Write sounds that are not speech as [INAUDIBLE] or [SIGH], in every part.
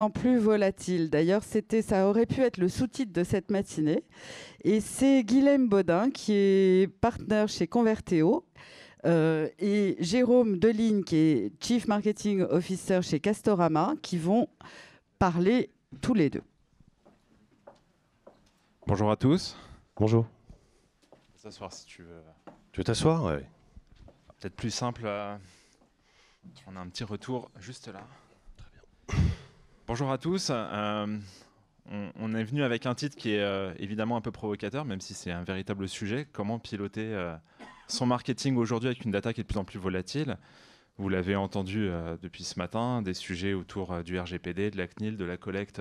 en plus volatile. D'ailleurs, c'était, ça aurait pu être le sous-titre de cette matinée. Et c'est Guilhem Baudin qui est partenaire chez Converteo. Euh, et Jérôme Deligne, qui est Chief Marketing Officer chez Castorama, qui vont parler tous les deux. Bonjour à tous. Bonjour. S'asseoir si tu veux. Tu veux t'asseoir Peut-être plus simple. Euh, on a un petit retour juste là. Bonjour à tous. Euh, on, est venu avec un titre qui est euh, évidemment un peu provocateur, même si c'est un véritable sujet. Comment piloter euh, son marketing aujourd'hui avec une data qui est de plus en plus volatile Vous l'avez entendu depuis ce matin, des sujets autour du RGPD, de la CNIL, de la collecte,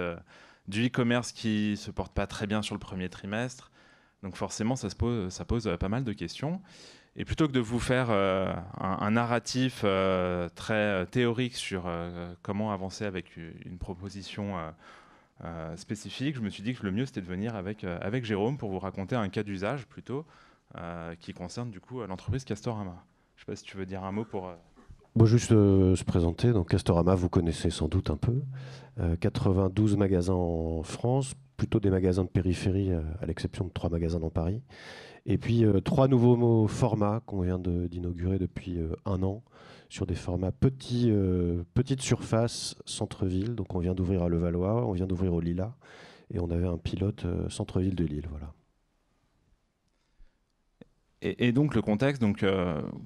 du e-commerce qui se porte pas très bien sur le premier trimestre. Donc forcément, ça pose pas mal de questions. Et plutôt que de vous faire euh, un, narratif euh, très euh, théorique sur comment avancer avec une proposition spécifique, je me suis dit que le mieux c'était de venir avec, avec Jérôme pour vous raconter un cas d'usage plutôt qui concerne du coup l'entreprise Castorama. Je ne sais pas si tu veux dire un mot pour... Bon, juste se présenter, donc Castorama, vous connaissez sans doute un peu. 92 magasins en France, plutôt des magasins de périphérie, euh, à l'exception de trois magasins dans Paris. Et puis euh, trois nouveaux formats qu'on vient d'inaugurer depuis euh, un an sur des formats petites petite surface, centre-ville. Donc on vient d'ouvrir à Levallois, on vient d'ouvrir au Lila et on avait un pilote centre-ville de Lille. Voilà. Et, donc le contexte, donc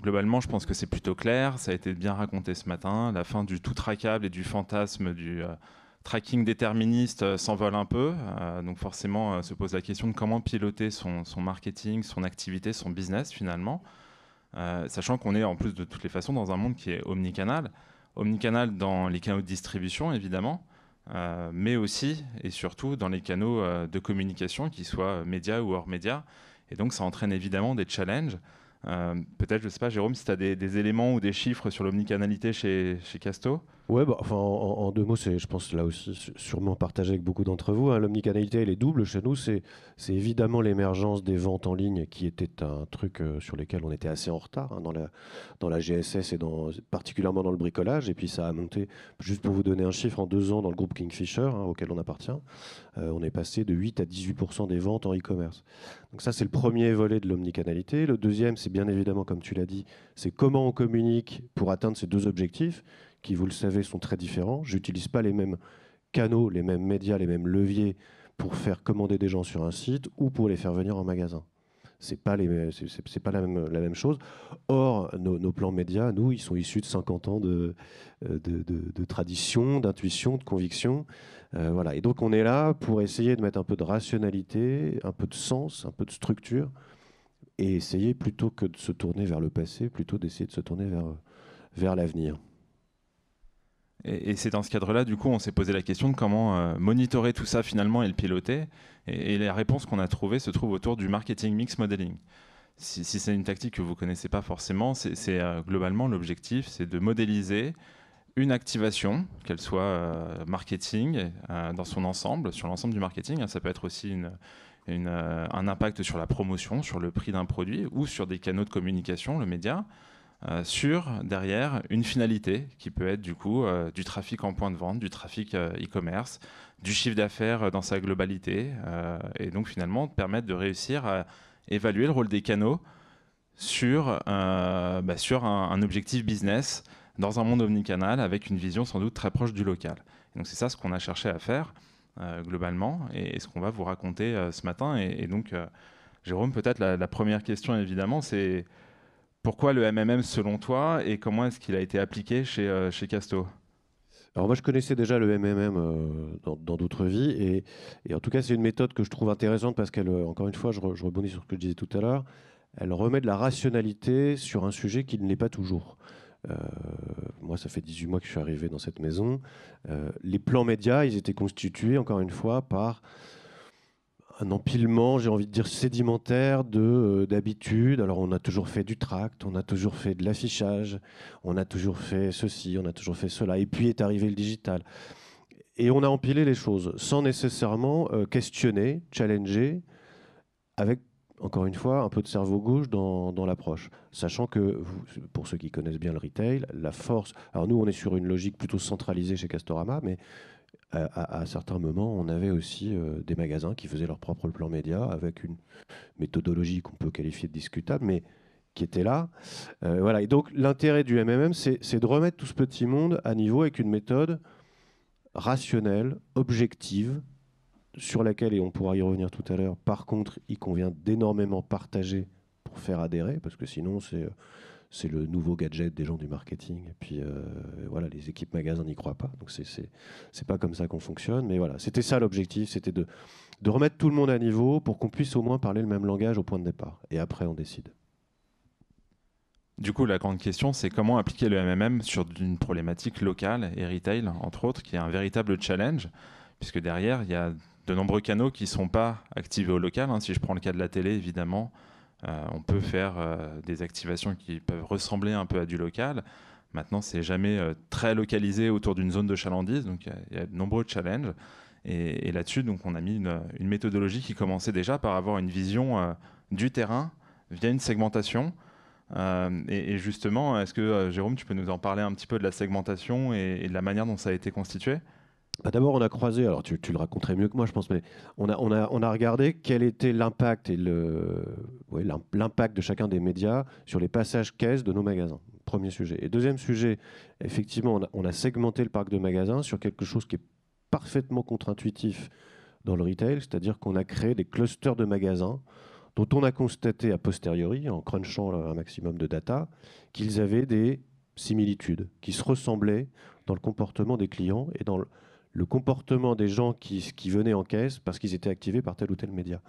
globalement, je pense que c'est plutôt clair. Ça a été bien raconté ce matin. La fin du tout tracable et du fantasme du tracking déterministe euh, s'envole un peu. Euh, donc forcément, euh, se pose la question de comment piloter son, marketing, son activité, son business finalement. sachant qu'on est en plus de toutes les façons dans un monde qui est omnicanal. Omnicanal dans les canaux de distribution évidemment, mais aussi et surtout dans les canaux de communication, qui soient médias ou hors médias. Et donc ça entraîne évidemment des challenges. Peut-être, je ne sais pas, Jérôme, si tu as des, éléments ou des chiffres sur l'omnicanalité chez, chez Casto. Ouais, bah, en, deux mots, c'est, je pense, là aussi, sûrement partagé avec beaucoup d'entre vous. Hein. L'omnicanalité, elle est double chez nous. C'est, évidemment l'émergence des ventes en ligne qui était un truc euh, sur lequel on était assez en retard hein, dans, la, GSS et particulièrement dans le bricolage. Et puis ça a monté, juste pour vous donner un chiffre, en deux ans dans le groupe Kingfisher, hein, auquel on appartient, euh, on est passé de 8 à 18 des ventes en e-commerce. Donc ça, c'est le premier volet de l'omnicanalité. Le deuxième, c'est bien évidemment, comme tu l'as dit, c'est comment on communique pour atteindre ces deux objectifs qui, vous le savez, sont très différents. Je n'utilise pas les mêmes canaux, les mêmes médias, les mêmes leviers pour faire commander des gens sur un site ou pour les faire venir en magasin. C'est pas les, c'est, pas la même, la même chose. Or, nos, plans médias, nous, ils sont issus de 50 ans euh, de, de, tradition, d'intuition, de conviction. Euh, voilà. Et donc, on est là pour essayer de mettre un peu de rationalité, un peu de sens, un peu de structure, et essayer plutôt que de se tourner vers le passé, plutôt d'essayer de se tourner vers, vers l'avenir. Et, c'est dans ce cadre-là, du coup, on s'est posé la question de comment euh, monitorer tout ça finalement et le piloter. Et, la réponse qu'on a trouvée se trouve autour du marketing mix modeling. Si, c'est une tactique que vous ne connaissez pas forcément, c'est euh, globalement l'objectif, c'est de modéliser une activation, qu'elle soit euh, marketing dans son ensemble, sur l'ensemble du marketing. Hein, ça peut être aussi un impact sur la promotion, sur le prix d'un produit ou sur des canaux de communication, le média. Euh, sur, derrière, une finalité qui peut être du coup euh, du trafic en point de vente, du trafic euh, e-commerce, du chiffre d'affaires dans sa globalité, et donc finalement permettre de réussir à évaluer le rôle des canaux sur, bah, sur un, objectif business dans un monde omnicanal avec une vision sans doute très proche du local. donc c'est ça ce qu'on a cherché à faire globalement et, ce qu'on va vous raconter ce matin. Et, donc Jérôme, peut-être la, première question évidemment c'est pourquoi le MMM selon toi et comment est-ce qu'il a été appliqué chez, euh, chez Casto alors moi, je connaissais déjà le MMM dans d'autres vies, et, en tout cas, c'est une méthode que je trouve intéressante parce qu'elle, euh, encore une fois, je, rebondis sur ce que je disais tout à l'heure, elle remet de la rationalité sur un sujet qui ne l'est pas toujours. moi, ça fait 18 mois que je suis arrivé dans cette maison. les plans médias, ils étaient constitués, encore une fois, par un empilement, j'ai envie de dire sédimentaire de euh, d'habitude. Alors on a toujours fait du tract, on a toujours fait de l'affichage, on a toujours fait ceci, on a toujours fait cela. Et puis est arrivé le digital. Et on a empilé les choses sans nécessairement euh, questionner, challenger, avec encore une fois un peu de cerveau gauche dans, dans l'approche. Sachant que, pour ceux qui connaissent bien le retail, la force. Alors nous, on est sur une logique plutôt centralisée chez Castorama, mais à, certains moments, on avait aussi euh, des magasins qui faisaient leur propre plan média avec une méthodologie qu'on peut qualifier de discutable, mais qui était là. Euh, voilà. Et donc l'intérêt du MMM, c'est de remettre tout ce petit monde à niveau avec une méthode rationnelle, objective, sur laquelle, et on pourra y revenir tout à l'heure, par contre, il convient d'énormément partager pour faire adhérer, parce que sinon c'est... Euh, c'est le nouveau gadget des gens du marketing. Et puis euh, voilà, les équipes magasins n'y croient pas. Donc c'est pas comme ça qu'on fonctionne. Mais voilà, c'était ça l'objectif, c'était de, remettre tout le monde à niveau pour qu'on puisse au moins parler le même langage au point de départ. Et après, on décide. Du coup, la grande question, c'est comment appliquer le MMM sur une problématique locale et retail, entre autres, qui est un véritable challenge, puisque derrière, il y a de nombreux canaux qui ne sont pas activés au local. Hein, si je prends le cas de la télé, évidemment, euh, on peut faire euh, des activations qui peuvent ressembler un peu à du local. Maintenant, c'est jamais euh, très localisé autour d'une zone de chalandise, donc il y, a de nombreux challenges. Et, là-dessus, donc, on a mis une, méthodologie qui commençait déjà par avoir une vision du terrain via une segmentation. et, justement, est-ce que Jérôme, tu peux nous en parler un petit peu de la segmentation et de la manière dont ça a été constitué bah, d'abord, on a croisé, alors tu, le raconterais mieux que moi, je pense, mais on a, regardé quel était l'impact et de chacun des médias sur les passages caisses de nos magasins. Premier sujet. Et deuxième sujet, effectivement, on a, segmenté le parc de magasins sur quelque chose qui est parfaitement contre-intuitif dans le retail, c'est-à-dire qu'on a créé des clusters de magasins dont on a constaté a posteriori, en crunchant un maximum de data, qu'ils avaient des similitudes, qui se ressemblaient dans le comportement des clients et dans le le comportement des gens qui, qui venaient en caisse parce qu'ils étaient activés par tel ou tel média.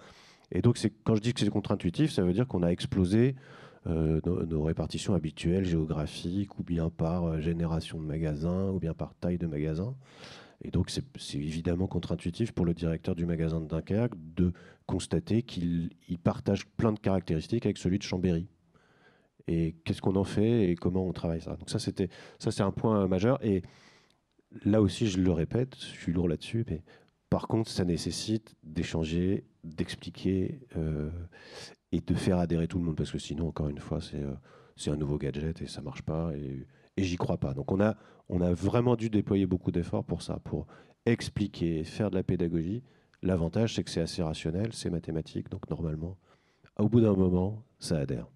Et donc, quand je dis que c'est contre-intuitif, ça veut dire qu'on a explosé euh, nos, répartitions habituelles géographiques, ou bien par euh, génération de magasins ou bien par taille de magasins. Et donc, c'est évidemment contre-intuitif pour le directeur du magasin de Dunkerque de constater qu'il partage plein de caractéristiques avec celui de Chambéry. Et qu'est-ce qu'on en fait et comment on travaille ça Donc ça, c'était ça, c'est un point majeur. Et là aussi, je le répète, je suis lourd là-dessus, mais par contre, ça nécessite d'échanger, d'expliquer euh, et de faire adhérer tout le monde, parce que sinon, encore une fois, euh, c'est un nouveau gadget et ça marche pas, et, et j'y crois pas. Donc on a, on a vraiment dû déployer beaucoup d'efforts pour ça, pour expliquer, faire de la pédagogie. L'avantage, c'est que c'est assez rationnel, c'est mathématique, donc normalement, au bout d'un moment, ça adhère.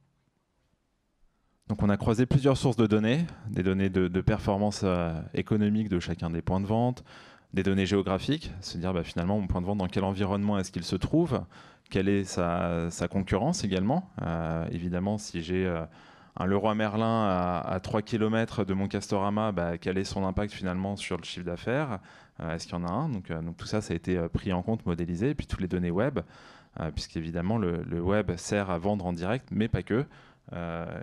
Donc on a croisé plusieurs sources de données, des données de, performance euh, économique de chacun des points de vente, des données géographiques, se dire bah, finalement mon point de vente dans quel environnement est-ce qu'il se trouve, quelle est sa, concurrence également. Euh, évidemment si j'ai euh, le roi Merlin à, 3 km de mon Castorama, bah, quel est son impact finalement sur le chiffre d'affaires euh, Est-ce qu'il y en a un donc, euh, tout ça, ça a été euh, pris en compte, modélisé, et puis toutes les données web, puisqu'évidemment le, le web sert à vendre en direct, mais pas que.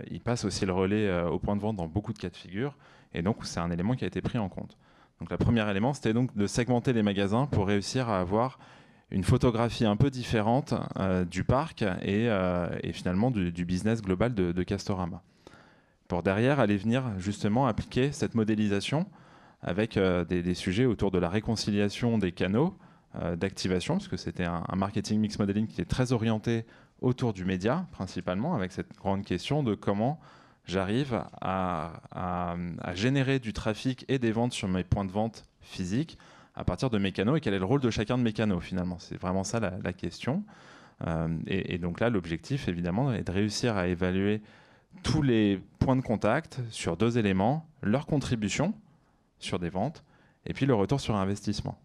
il passe aussi le relais au point de vente dans beaucoup de cas de figure, et donc c'est un élément qui a été pris en compte. Donc le premier élément, c'était donc de segmenter les magasins pour réussir à avoir une photographie un peu différente euh, du parc et, euh, finalement du, business global de, Castorama. Pour derrière aller venir justement appliquer cette modélisation avec euh, des, sujets autour de la réconciliation des canaux d'activation, parce que c'était un, marketing mix modeling qui est très orienté autour du média principalement, avec cette grande question de comment j'arrive à générer du trafic et des ventes sur mes points de vente physiques à partir de Mécano et quel est le rôle de chacun de Mécano finalement C'est vraiment ça la, question. Euh, et, donc là, l'objectif évidemment est de réussir à évaluer tous les points de contact sur deux éléments, leur contribution sur des ventes et puis le retour sur investissement.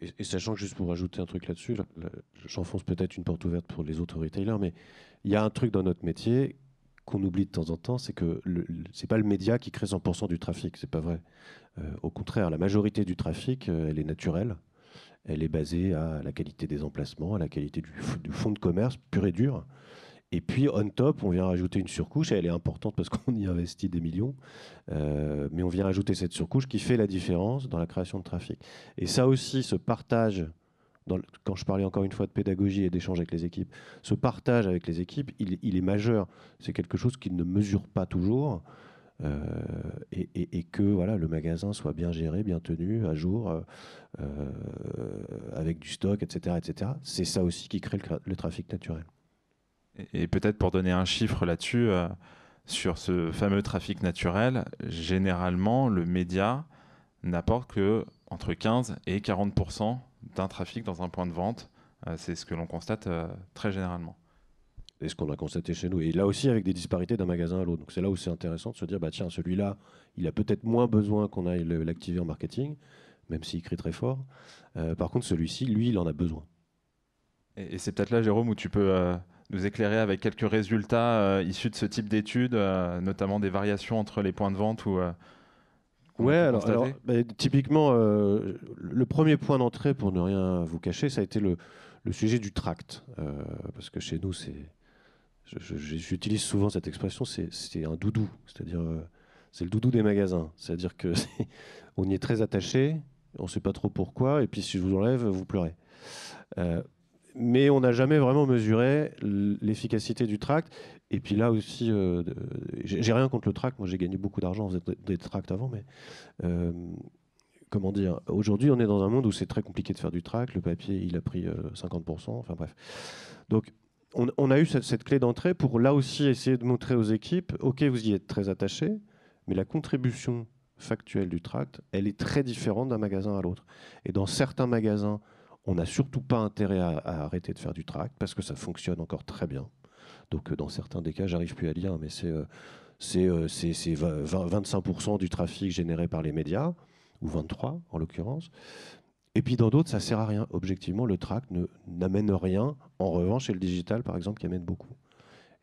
Et, sachant que juste pour ajouter un truc là-dessus, j'enfonce peut-être une porte ouverte pour les autres retailers, mais il y a un truc dans notre métier qu'on oublie de temps en temps, c'est que ce n'est pas le média qui crée 100% du trafic, c'est pas vrai. Euh, au contraire, la majorité du trafic, euh, elle est naturelle. Elle est basée à la qualité des emplacements, à la qualité du, fonds de commerce pur et dur. Et puis, on top, on vient rajouter une surcouche, et elle est importante parce qu'on y investit des millions, euh, mais on vient rajouter cette surcouche qui fait la différence dans la création de trafic. Et ça aussi, ce partage quand je parlais encore une fois de pédagogie et d'échange avec les équipes, ce partage avec les équipes, il, est majeur. C'est quelque chose qui ne mesure pas toujours. Euh, et, que voilà, le magasin soit bien géré, bien tenu, à jour, euh, euh, avec du stock, etc. etc. C'est ça aussi qui crée le, trafic naturel. Et, peut-être pour donner un chiffre là-dessus, sur ce fameux trafic naturel, généralement, le média n'apporte que entre 15 et 40 d'un trafic dans un point de vente. Euh, c'est ce que l'on constate euh, très généralement. Et ce qu'on a constaté chez nous. Et là aussi, avec des disparités d'un magasin à l'autre. Donc, c'est là où c'est intéressant de se dire bah, tiens, celui-là, il a peut-être moins besoin qu'on aille l'activer en marketing, même s'il crie très fort. Euh, par contre, celui-ci, lui, il en a besoin. Et, c'est peut-être là, Jérôme, où tu peux nous éclairer avec quelques résultats issus de ce type d'études, notamment des variations entre les points de vente ou Ouais, alors, bah, typiquement, euh, le premier point d'entrée, pour ne rien vous cacher, ça a été le, sujet du tract. Euh, parce que chez nous, c'est. J'utilise souvent cette expression, c'est un doudou. C'est-à-dire, euh, c'est le doudou des magasins. C'est-à-dire que [LAUGHS] on y est très attaché, on ne sait pas trop pourquoi, et puis si je vous enlève, vous pleurez mais on n'a jamais vraiment mesuré l'efficacité du tract. Et puis là aussi, euh, j'ai rien contre le tract. Moi, j'ai gagné beaucoup d'argent en faisant des tracts avant, mais euh, comment dire Aujourd'hui, on est dans un monde où c'est très compliqué de faire du tract. Le papier, il a pris 50%. Euh, enfin bref. Donc, on, a eu cette, cette clé d'entrée pour là aussi essayer de montrer aux équipes OK, vous y êtes très attachés, mais la contribution factuelle du tract, elle est très différente d'un magasin à l'autre. Et dans certains magasins on n'a surtout pas intérêt à, arrêter de faire du tract parce que ça fonctionne encore très bien. Donc euh, dans certains des cas, j'arrive plus à lire, mais c'est 25% euh, euh, du trafic généré par les médias, ou 23 en l'occurrence. Et puis dans d'autres, ça sert à rien. Objectivement, le tract n'amène rien. En revanche, c'est le digital, par exemple, qui amène beaucoup.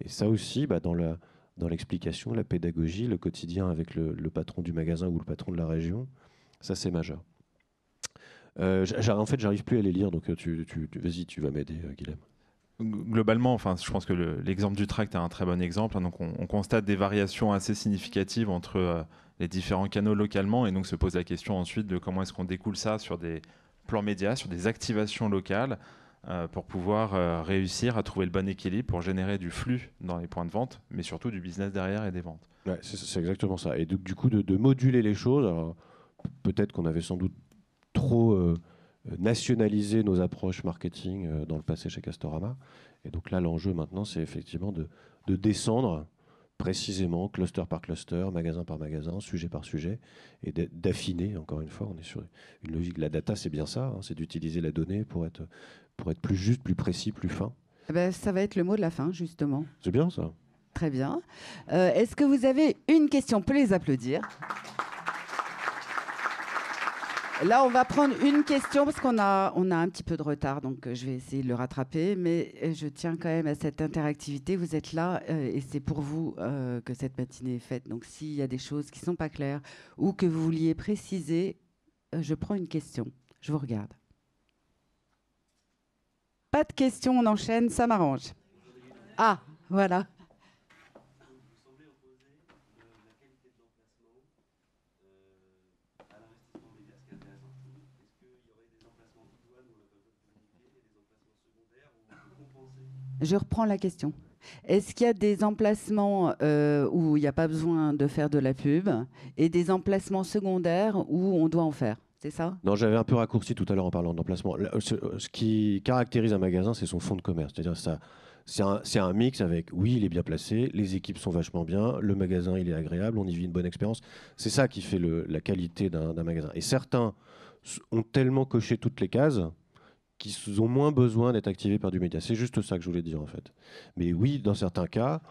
Et ça aussi, bah, dans la dans l'explication, la pédagogie, le quotidien avec le patron du magasin ou le patron de la région, ça c'est majeur. Euh, en fait, j'arrive plus à les lire, donc euh, tu, vas-y, tu vas m'aider, euh, Guillaume. Globalement, enfin, je pense que l'exemple du tract est un très bon exemple. Hein, donc, on, constate des variations assez significatives entre les différents canaux localement, et donc se pose la question ensuite de comment est-ce qu'on découle ça sur des plans médias, sur des activations locales, pour pouvoir réussir à trouver le bon équilibre pour générer du flux dans les points de vente, mais surtout du business derrière et des ventes. c'est exactement ça. Et donc, du coup, de, moduler les choses. peut-être qu'on avait sans doute trop euh, nationaliser nos approches marketing euh, dans le passé chez Castorama. Et donc là, l'enjeu maintenant, c'est effectivement de, descendre précisément cluster par cluster, magasin par magasin, sujet par sujet, et d'affiner, encore une fois, on est sur une logique. La data, c'est bien ça, hein, c'est d'utiliser la donnée pour être, pour être plus juste, plus précis, plus fin. Eh ben, ça va être le mot de la fin, justement. C'est bien ça. Très bien. Euh, est-ce que vous avez une question On peut les applaudir. Là, on va prendre une question parce qu'on a, on a un petit peu de retard, donc euh, je vais essayer de le rattraper. Mais euh, je tiens quand même à cette interactivité. Vous êtes là euh, et c'est pour vous que cette matinée est faite. Donc s'il y a des choses qui ne sont pas claires ou que vous vouliez préciser, je prends une question. Je vous regarde. Pas de questions, on enchaîne, ça m'arrange. Ah, voilà. Je reprends la question. Est-ce qu'il y a des emplacements euh, où il n'y a pas besoin de faire de la pub et des emplacements secondaires où on doit en faire C'est ça Non, j'avais un peu raccourci tout à l'heure en parlant d'emplacement. Ce, qui caractérise un magasin, c'est son fonds de commerce. C'est-à-dire ça. C'est un, mix avec, oui, il est bien placé, les équipes sont vachement bien, le magasin, il est agréable, on y vit une bonne expérience. C'est ça qui fait la qualité d'un magasin. Et certains ont tellement coché toutes les cases qui ont moins besoin d'être activés par du média. C'est juste ça que je voulais dire en fait. Mais oui, dans certains cas,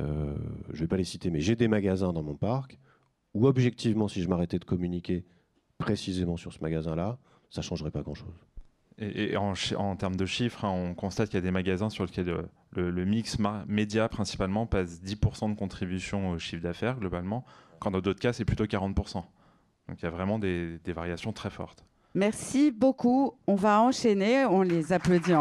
euh, je ne vais pas les citer, mais j'ai des magasins dans mon parc où objectivement, si je m'arrêtais de communiquer précisément sur ce magasin-là, ça ne changerait pas grand-chose. Et, en, termes de chiffres, hein, on constate qu'il y a des magasins sur lesquels euh, le, mix média principalement passe 10% de contribution au chiffre d'affaires globalement, quand dans d'autres cas c'est plutôt 40%. Donc il y a vraiment des variations très fortes. Merci beaucoup. On va enchaîner. On les applaudit